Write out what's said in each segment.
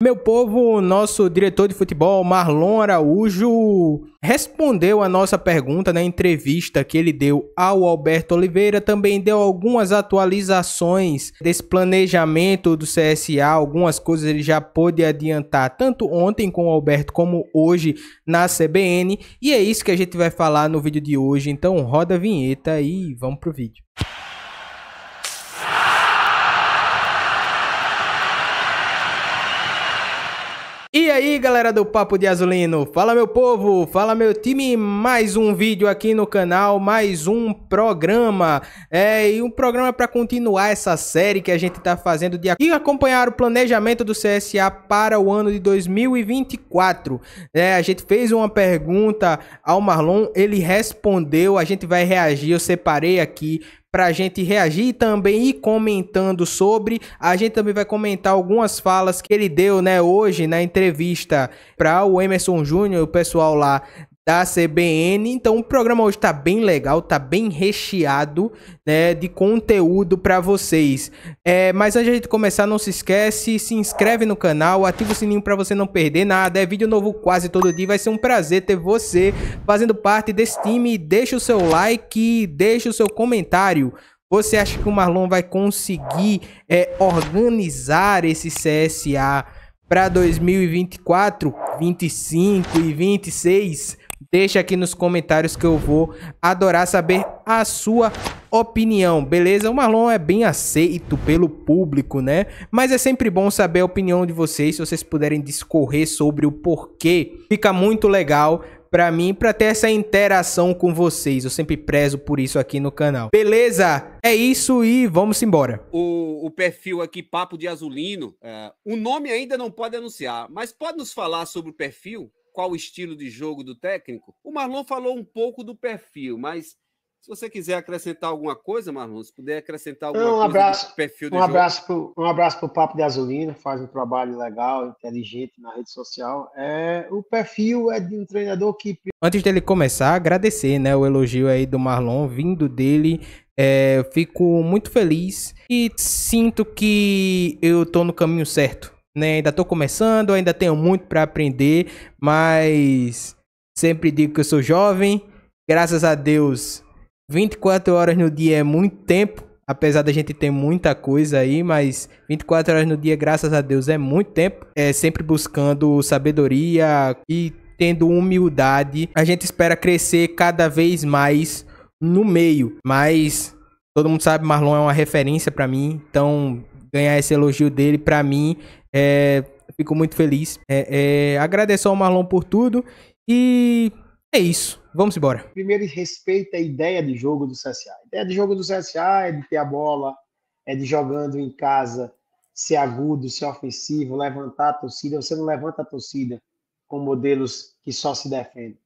Meu povo, nosso diretor de futebol, Marlon Araújo, respondeu a nossa pergunta na né, entrevista que ele deu ao Alberto Oliveira. Também deu algumas atualizações desse planejamento do CSA. Algumas coisas ele já pôde adiantar, tanto ontem com o Alberto como hoje na CBN. E é isso que a gente vai falar no vídeo de hoje. Então, roda a vinheta e vamos pro vídeo. E aí galera do Papo de Azulino, fala meu povo, fala meu time, mais um vídeo aqui no canal, mais um programa, é, e um programa para continuar essa série que a gente tá fazendo de e acompanhar o planejamento do CSA para o ano de 2024. É, a gente fez uma pergunta ao Marlon, ele respondeu, a gente vai reagir, eu separei aqui para a gente reagir e também ir comentando sobre. A gente também vai comentar algumas falas que ele deu, né, hoje na entrevista para o Emerson Júnior, o pessoal lá da CBN. Então o programa hoje tá bem legal, tá bem recheado, né, de conteúdo para vocês. É, mas antes de gente começar, não se esquece, se inscreve no canal, ativa o sininho para você não perder nada. É vídeo novo quase todo dia, vai ser um prazer ter você fazendo parte desse time. Deixa o seu like, deixa o seu comentário. Você acha que o Marlon vai conseguir é, organizar esse CSA para 2024, 25 e 26? Deixa aqui nos comentários que eu vou adorar saber a sua opinião, beleza? O Marlon é bem aceito pelo público, né? Mas é sempre bom saber a opinião de vocês, se vocês puderem discorrer sobre o porquê. Fica muito legal para mim, para ter essa interação com vocês. Eu sempre prezo por isso aqui no canal. Beleza? É isso e vamos embora. O, o perfil aqui, Papo de Azulino, é, o nome ainda não pode anunciar, mas pode nos falar sobre o perfil? qual o estilo de jogo do técnico. O Marlon falou um pouco do perfil, mas se você quiser acrescentar alguma coisa, Marlon, se puder acrescentar alguma um abraço, do perfil do um jogo. abraço pro, Um abraço para o Papo de Azulina, faz um trabalho legal, inteligente na rede social. É, o perfil é de um treinador que. Antes dele começar, agradecer né, o elogio aí do Marlon vindo dele. É, fico muito feliz e sinto que eu estou no caminho certo né? Ainda tô começando, ainda tenho muito para aprender, mas sempre digo que eu sou jovem. Graças a Deus, 24 horas no dia é muito tempo, apesar da gente ter muita coisa aí, mas 24 horas no dia, graças a Deus, é muito tempo. É sempre buscando sabedoria e tendo humildade. A gente espera crescer cada vez mais no meio, mas todo mundo sabe Marlon é uma referência para mim, então ganhar esse elogio dele para mim é, fico muito feliz. É, é, agradeço ao Marlon por tudo. E é isso. Vamos embora. Primeiro, respeita a ideia de jogo do CSA. A ideia de jogo do CSA é de ter a bola, é de jogando em casa, ser agudo, ser ofensivo, levantar a torcida. Você não levanta a torcida com modelos que só se defendem.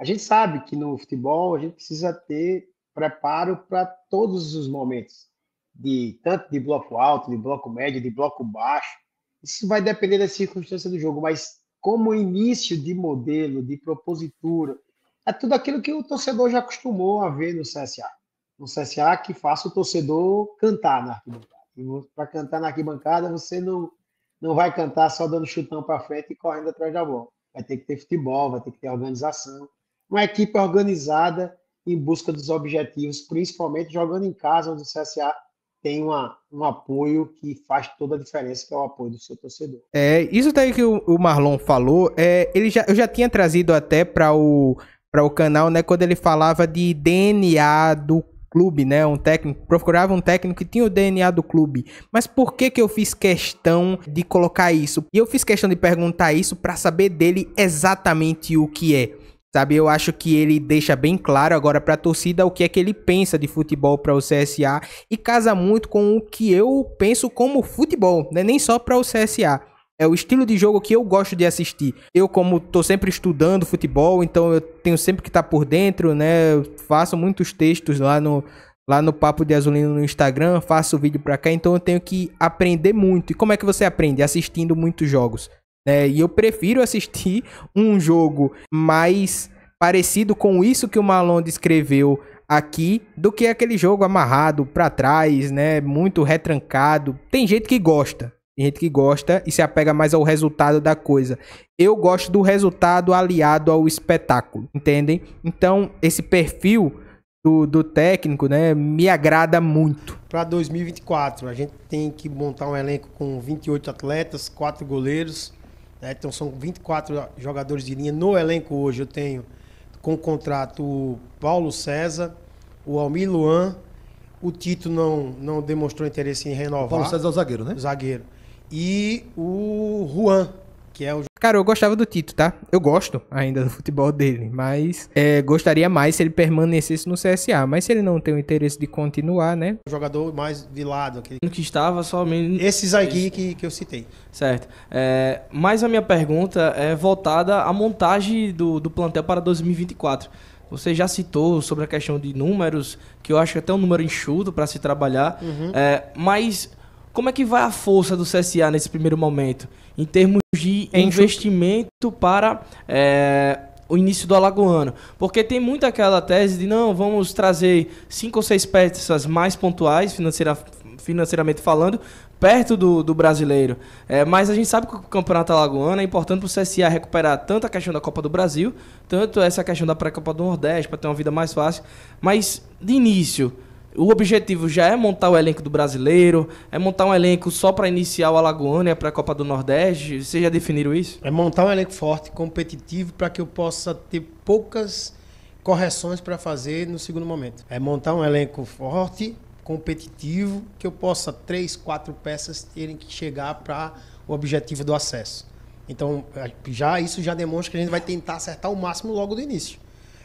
A gente sabe que no futebol a gente precisa ter preparo para todos os momentos, de tanto de bloco alto, de bloco médio, de bloco baixo. Isso vai depender da circunstância do jogo, mas como início de modelo, de propositura, é tudo aquilo que o torcedor já acostumou a ver no CSA. No CSA que faça o torcedor cantar na arquibancada. Para cantar na arquibancada, você não, não vai cantar só dando chutão para frente e correndo atrás da bola. Vai ter que ter futebol, vai ter que ter organização. Uma equipe organizada em busca dos objetivos, principalmente jogando em casa, onde o CSA tem uma, um apoio que faz toda a diferença, que é o apoio do seu torcedor. É, isso daí que o, o Marlon falou, é, ele já, eu já tinha trazido até para o, para o canal, né, quando ele falava de DNA do clube, né, um técnico, procurava um técnico que tinha o DNA do clube. Mas por que que eu fiz questão de colocar isso? E eu fiz questão de perguntar isso para saber dele exatamente o que é. Sabe, eu acho que ele deixa bem claro agora para a torcida o que é que ele pensa de futebol para o CSA e casa muito com o que eu penso como futebol, né? nem só para o CSA. É o estilo de jogo que eu gosto de assistir. Eu, como tô sempre estudando futebol, então eu tenho sempre que estar tá por dentro, né? Eu faço muitos textos lá no, lá no Papo de Azulino no Instagram, faço vídeo para cá, então eu tenho que aprender muito. E como é que você aprende? Assistindo muitos jogos. Né? E eu prefiro assistir um jogo mais parecido com isso que o Malon descreveu aqui do que aquele jogo amarrado para trás, né? Muito retrancado. Tem gente que gosta, tem gente que gosta e se apega mais ao resultado da coisa. Eu gosto do resultado aliado ao espetáculo, entendem? Então, esse perfil do, do técnico, né, me agrada muito. Para 2024, a gente tem que montar um elenco com 28 atletas, quatro goleiros, né? Então são 24 jogadores de linha. No elenco hoje eu tenho com contrato o Paulo César, o Almir Luan. O Tito não, não demonstrou interesse em renovar. O Paulo César é o zagueiro, né? Zagueiro. E o Juan, que é o. Cara, eu gostava do Tito, tá? Eu gosto ainda do futebol dele, mas é, gostaria mais se ele permanecesse no CSA. Mas se ele não tem o interesse de continuar, né? O jogador mais de lado. Aquele... Que estava somente. Esses aqui que, que eu citei. Certo. É, mas a minha pergunta é voltada à montagem do, do plantel para 2024. Você já citou sobre a questão de números, que eu acho até um número enxuto para se trabalhar, uhum. é, mas como é que vai a força do CSA nesse primeiro momento, em termos de é investimento para é, o início do Alagoano? Porque tem muita aquela tese de não, vamos trazer cinco ou seis peças mais pontuais, financeira, financeiramente falando, perto do, do brasileiro. É, mas a gente sabe que o Campeonato Alagoano é importante para o CSA recuperar tanto a questão da Copa do Brasil, tanto essa questão da pré-Copa do Nordeste, para ter uma vida mais fácil. Mas, de início. O objetivo já é montar o elenco do brasileiro, é montar um elenco só para iniciar o Alagoana para a Copa do Nordeste. Vocês já definiram isso? É montar um elenco forte, competitivo, para que eu possa ter poucas correções para fazer no segundo momento. É montar um elenco forte, competitivo, que eu possa três, quatro peças terem que chegar para o objetivo do acesso. Então, é, já isso já demonstra que a gente vai tentar acertar o máximo logo do início.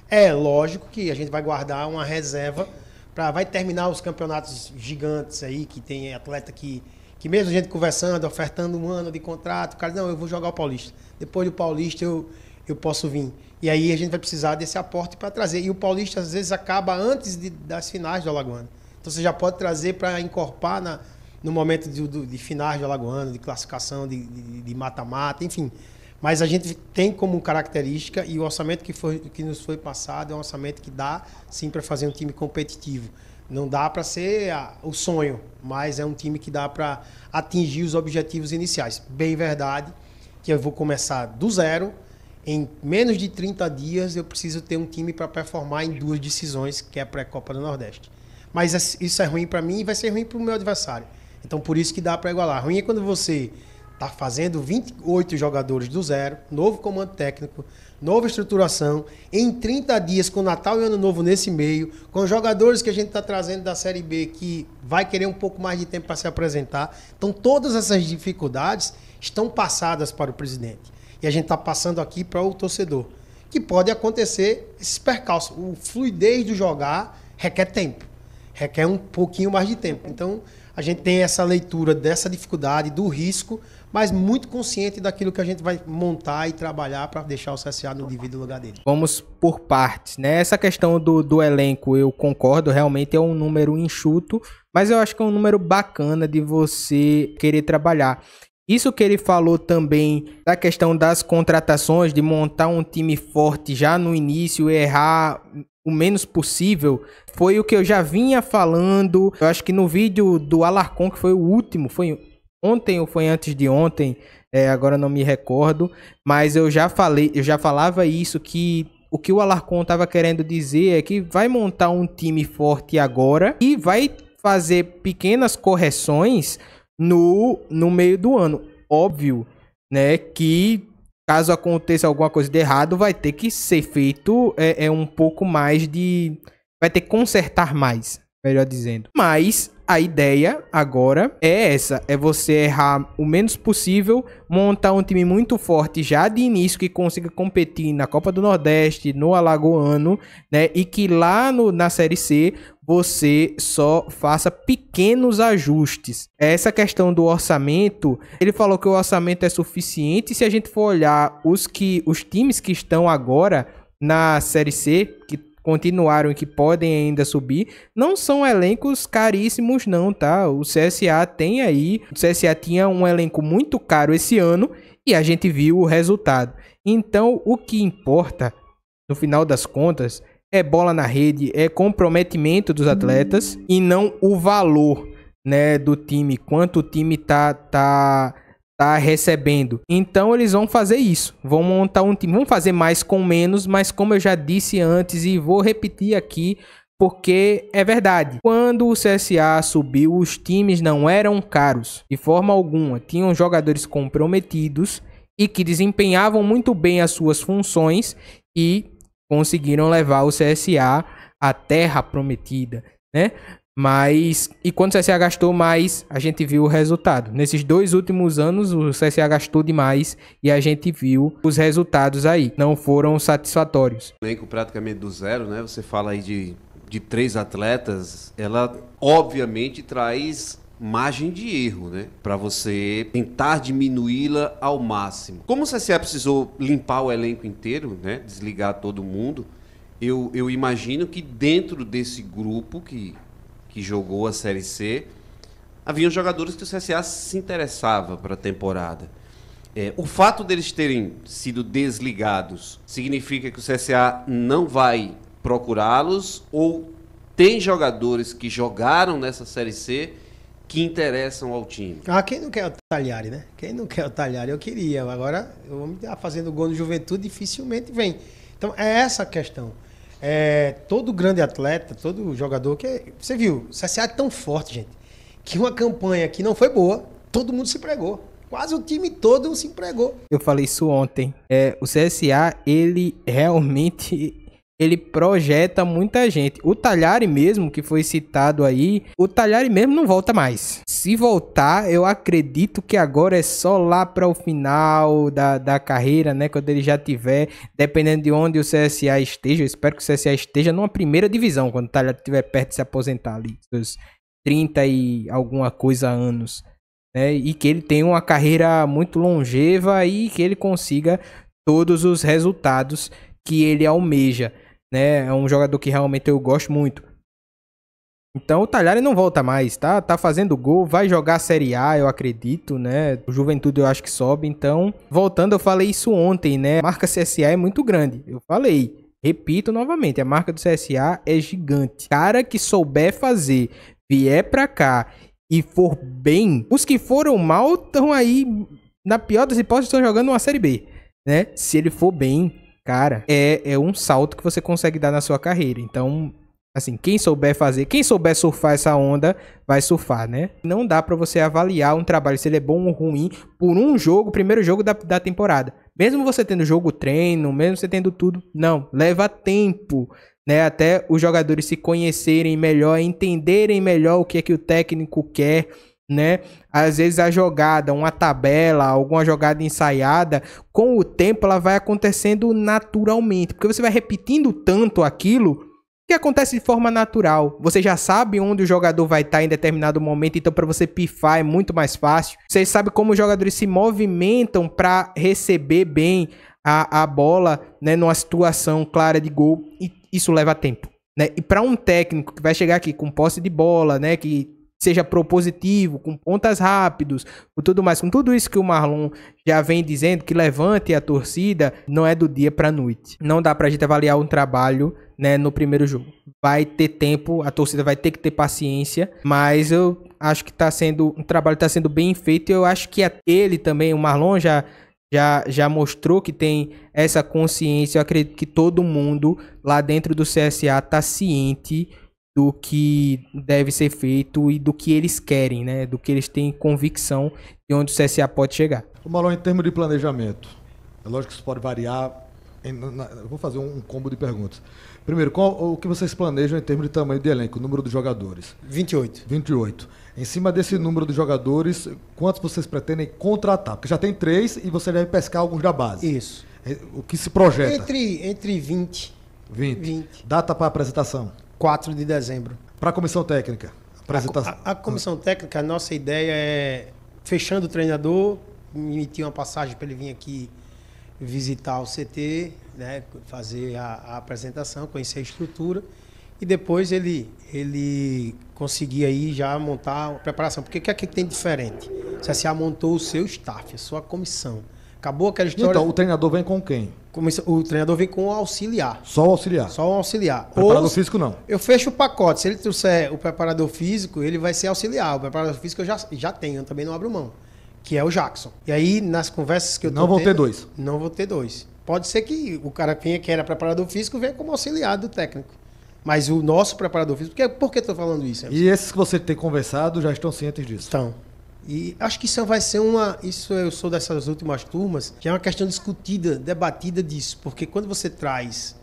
É lógico que a gente vai guardar uma reserva Pra, vai terminar os campeonatos gigantes aí, que tem atleta que, que mesmo gente conversando, ofertando um ano de contrato, o cara, não, eu vou jogar o Paulista. Depois do Paulista eu, eu posso vir. E aí a gente vai precisar desse aporte para trazer. E o Paulista às vezes acaba antes de, das finais do Alagoano. Então você já pode trazer para encorpar na, no momento de, de, de finais do Alagoano, de classificação, de mata-mata, enfim. Mas a gente tem como característica, e o orçamento que, foi, que nos foi passado é um orçamento que dá sim para fazer um time competitivo. Não dá para ser a, o sonho, mas é um time que dá para atingir os objetivos iniciais. Bem verdade que eu vou começar do zero. Em menos de 30 dias eu preciso ter um time para performar em duas decisões, que é a pré-copa do Nordeste. Mas isso é ruim para mim e vai ser ruim para o meu adversário. Então por isso que dá para igualar. Ruim é quando você Está fazendo 28 jogadores do zero, novo comando técnico, nova estruturação, em 30 dias, com Natal e Ano Novo nesse meio, com jogadores que a gente está trazendo da Série B que vai querer um pouco mais de tempo para se apresentar. Então, todas essas dificuldades estão passadas para o presidente. E a gente está passando aqui para o torcedor. Que pode acontecer esses percalços. O fluidez do jogar requer tempo, requer um pouquinho mais de tempo. Então, a gente tem essa leitura dessa dificuldade, do risco mas muito consciente daquilo que a gente vai montar e trabalhar para deixar o CSA no devido lugar dele. Vamos por partes, né? Essa questão do, do elenco, eu concordo, realmente é um número enxuto, mas eu acho que é um número bacana de você querer trabalhar. Isso que ele falou também da questão das contratações, de montar um time forte já no início, errar o menos possível, foi o que eu já vinha falando. Eu acho que no vídeo do Alarcon, que foi o último, foi ontem ou foi antes de ontem, é, agora não me recordo, mas eu já falei, eu já falava isso que o que o Alarcon estava querendo dizer é que vai montar um time forte agora e vai fazer pequenas correções no, no meio do ano. Óbvio, né, que caso aconteça alguma coisa de errado, vai ter que ser feito é, é um pouco mais de vai ter que consertar mais, melhor dizendo. Mas a ideia agora é essa: é você errar o menos possível, montar um time muito forte já de início que consiga competir na Copa do Nordeste, no Alagoano, né? E que lá no, na Série C você só faça pequenos ajustes. Essa questão do orçamento, ele falou que o orçamento é suficiente. Se a gente for olhar os que os times que estão agora na Série C, que continuaram e que podem ainda subir, não são elencos caríssimos não, tá? O CSA tem aí, o CSA tinha um elenco muito caro esse ano e a gente viu o resultado. Então, o que importa, no final das contas, é bola na rede, é comprometimento dos atletas e não o valor, né, do time, quanto o time tá tá tá recebendo. Então eles vão fazer isso. Vão montar um time, vão fazer mais com menos, mas como eu já disse antes e vou repetir aqui, porque é verdade. Quando o CSA subiu, os times não eram caros de forma alguma. Tinham jogadores comprometidos e que desempenhavam muito bem as suas funções e conseguiram levar o CSA à terra prometida, né? Mas, e quando o CSA gastou mais, a gente viu o resultado. Nesses dois últimos anos, o CSA gastou demais e a gente viu os resultados aí. Não foram satisfatórios. Elenco praticamente do zero, né? Você fala aí de, de três atletas, ela obviamente traz margem de erro, né? Para você tentar diminuí-la ao máximo. Como o CSA precisou limpar o elenco inteiro, né? Desligar todo mundo. Eu, eu imagino que dentro desse grupo que que jogou a Série C, haviam jogadores que o CSA se interessava para a temporada. É, o fato deles terem sido desligados significa que o CSA não vai procurá-los ou tem jogadores que jogaram nessa Série C que interessam ao time? Ah, quem não quer o Talhari, né? Quem não quer o Talhari, eu queria. Agora, eu vou me fazendo gol no Juventude, dificilmente vem. Então, é essa a questão. É, todo grande atleta, todo jogador que. É, você viu, o CSA é tão forte, gente, que uma campanha que não foi boa, todo mundo se pregou. Quase o time todo se empregou. Eu falei isso ontem. É, o CSA, ele realmente ele projeta muita gente. O Talhari mesmo, que foi citado aí, o Talhari mesmo não volta mais se voltar, eu acredito que agora é só lá para o final da, da carreira, né? Quando ele já tiver, dependendo de onde o CSA esteja, eu espero que o CSA esteja numa primeira divisão, quando tá, já estiver perto de se aposentar ali, seus 30 e alguma coisa anos. Né? E que ele tenha uma carreira muito longeva e que ele consiga todos os resultados que ele almeja. Né? É um jogador que realmente eu gosto muito. Então o Talhari não volta mais, tá? Tá fazendo gol, vai jogar a Série A, eu acredito, né? O Juventude eu acho que sobe, então... Voltando, eu falei isso ontem, né? A marca CSA é muito grande, eu falei. Repito novamente, a marca do CSA é gigante. Cara que souber fazer, vier pra cá e for bem, os que foram mal estão aí, na pior das hipóteses, estão jogando uma Série B, né? Se ele for bem, cara, é, é um salto que você consegue dar na sua carreira. Então, Assim, quem souber fazer, quem souber surfar essa onda, vai surfar, né? Não dá para você avaliar um trabalho se ele é bom ou ruim por um jogo, primeiro jogo da, da temporada. Mesmo você tendo jogo treino, mesmo você tendo tudo, não, leva tempo, né? Até os jogadores se conhecerem melhor, entenderem melhor o que é que o técnico quer, né? Às vezes a jogada, uma tabela, alguma jogada ensaiada, com o tempo ela vai acontecendo naturalmente, porque você vai repetindo tanto aquilo que acontece de forma natural. Você já sabe onde o jogador vai estar tá em determinado momento, então para você pifar é muito mais fácil. Você sabe como os jogadores se movimentam para receber bem a, a bola, né, numa situação clara de gol, e isso leva tempo. Né? E para um técnico que vai chegar aqui com posse de bola, né, que seja propositivo, com pontas rápidos, com tudo mais, com tudo isso que o Marlon já vem dizendo, que levante a torcida, não é do dia para noite. Não dá para a gente avaliar um trabalho né, no primeiro jogo. Vai ter tempo, a torcida vai ter que ter paciência, mas eu acho que tá sendo um trabalho está sendo bem feito. Eu acho que ele também, o Marlon já já, já mostrou que tem essa consciência. Eu acredito que todo mundo lá dentro do CSA tá ciente do que deve ser feito e do que eles querem, né? Do que eles têm convicção de onde o CSA pode chegar. Marlon, em termos de planejamento, é lógico que isso pode variar. Em, na, vou fazer um, um combo de perguntas. Primeiro, qual, o que vocês planejam em termos de tamanho de elenco, número de jogadores? 28. 28. Em cima desse número de jogadores, quantos vocês pretendem contratar? Porque já tem três e você deve pescar alguns da base. Isso. É, o que se projeta? Entre, entre 20. 20. 20. Data para apresentação? 4 de dezembro. Para a comissão técnica? Apresentação. A, a, a comissão técnica, a nossa ideia é, fechando o treinador, emitir uma passagem para ele vir aqui visitar o CT, né, fazer a, a, apresentação, conhecer a estrutura e depois ele ele conseguir aí já montar a preparação. Porque o que é que tem diferente? O CSA montou o seu staff, a sua comissão. Acabou aquela então, história. Então, o treinador vem com quem? o treinador vem com um auxiliar. Só um auxiliar. Só o auxiliar. Preparador Ou, físico não. Eu fecho o pacote. Se ele trouxer o preparador físico, ele vai ser auxiliar. O preparador físico eu já, já tenho, eu também não abro mão. Que é o Jackson. E aí, nas conversas que eu Não vão tendo, ter dois. Não vou ter dois. Pode ser que o cara que era preparador físico, venha como auxiliar do técnico. Mas o nosso preparador físico. Por que estou falando isso? Emerson? E esses que você tem conversado já estão cientes disso? Estão. E acho que isso vai ser uma. Isso eu sou dessas últimas turmas, que é uma questão discutida, debatida disso, porque quando você traz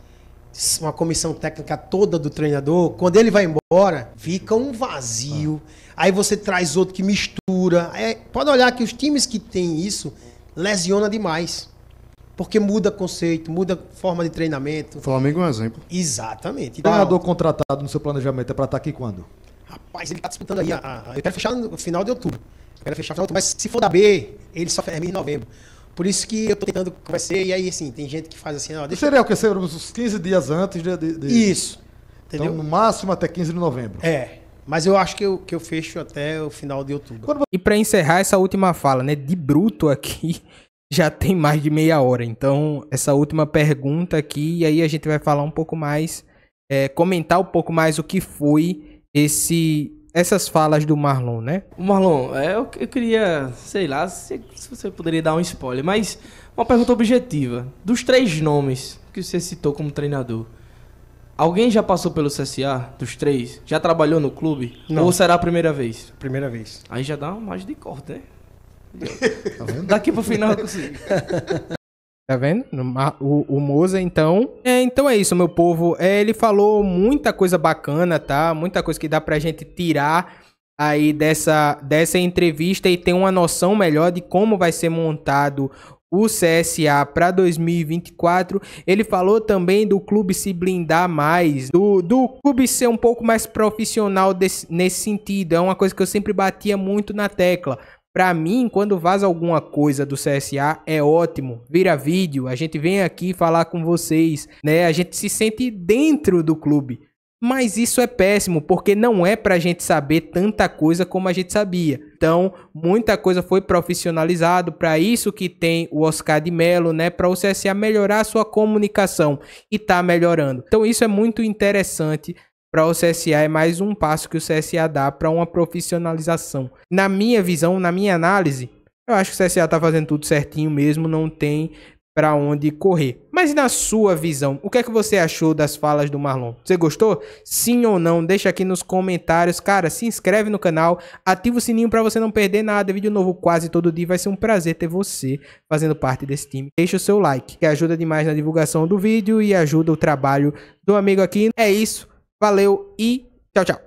uma comissão técnica toda do treinador, quando ele vai embora, fica um vazio. Aí você traz outro que mistura. É, pode olhar que os times que têm isso lesiona demais. Porque muda conceito, muda forma de treinamento. O Flamengo é um exemplo. Exatamente. O treinador contratado no seu planejamento é para estar tá aqui quando? Rapaz, ele está disputando aí. A, ah, a, ah, ah, eu quero fechar no final de outubro. Quero fechar final, mas se for da B, ele só fermina em novembro. Por isso que eu tô tentando conversar, e aí, assim, tem gente que faz assim, ó, deixa... Seria o que? Seria uns 15 dias antes de... de, de... Isso. Então, Entendeu? Então, no máximo até 15 de novembro. É. Mas eu acho que eu, que eu fecho até o final de outubro. E para encerrar essa última fala, né? De bruto aqui, já tem mais de meia hora. Então, essa última pergunta aqui, e aí a gente vai falar um pouco mais, é, comentar um pouco mais o que foi esse essas falas do Marlon, né? Marlon, é, eu, eu queria, sei lá, se, se, você poderia dar um spoiler, mas uma pergunta objetiva. Dos três nomes que você citou como treinador, alguém já passou pelo CSA dos três? Já trabalhou no clube? Não. Ou será a primeira vez? Primeira vez. Aí já dá uma margem de corte, né? Daqui pro final eu consigo. Tá vendo? O, o Moza, então. É, então é isso, meu povo. É, ele falou muita coisa bacana, tá? Muita coisa que dá pra gente tirar aí dessa, dessa entrevista e ter uma noção melhor de como vai ser montado o CSA para 2024. Ele falou também do clube se blindar mais, do, do clube ser um pouco mais profissional desse, nesse sentido. É uma coisa que eu sempre batia muito na tecla. Para mim, quando vaza alguma coisa do CSA, é ótimo. Vira vídeo, a gente vem aqui falar com vocês, né? A gente se sente dentro do clube. Mas isso é péssimo, porque não é pra gente saber tanta coisa como a gente sabia. Então, muita coisa foi profissionalizado, para isso que tem o Oscar de Mello, né, para o CSA melhorar a sua comunicação e tá melhorando. Então, isso é muito interessante para o CSA é mais um passo que o CSA dá para uma profissionalização. Na minha visão, na minha análise, eu acho que o CSA está fazendo tudo certinho mesmo, não tem para onde correr. Mas na sua visão, o que é que você achou das falas do Marlon? Você gostou? Sim ou não? Deixa aqui nos comentários. Cara, se inscreve no canal, ativa o sininho para você não perder nada. Vídeo novo quase todo dia. Vai ser um prazer ter você fazendo parte desse time. Deixa o seu like, que ajuda demais na divulgação do vídeo e ajuda o trabalho do amigo aqui. É isso. Valeu e tchau, tchau.